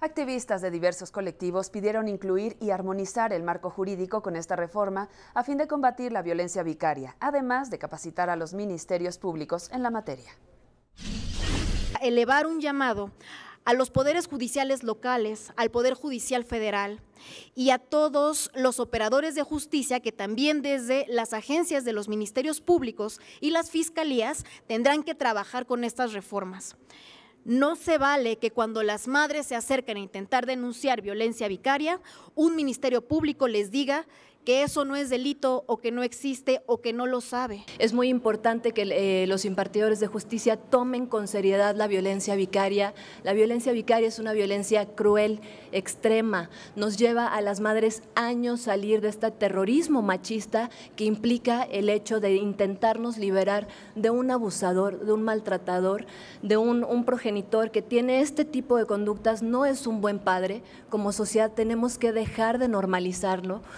Activistas de diversos colectivos pidieron incluir y armonizar el marco jurídico con esta reforma a fin de combatir la violencia vicaria, además de capacitar a los ministerios públicos en la materia. Elevar un llamado a los poderes judiciales locales, al Poder Judicial Federal y a todos los operadores de justicia que también desde las agencias de los ministerios públicos y las fiscalías tendrán que trabajar con estas reformas. No se vale que cuando las madres se acerquen a intentar denunciar violencia vicaria, un ministerio público les diga que eso no es delito o que no existe o que no lo sabe. Es muy importante que eh, los impartidores de justicia tomen con seriedad la violencia vicaria. La violencia vicaria es una violencia cruel, extrema. Nos lleva a las madres años salir de este terrorismo machista que implica el hecho de intentarnos liberar de un abusador, de un maltratador, de un, un progenitor que tiene este tipo de conductas, no es un buen padre. Como sociedad tenemos que dejar de normalizarlo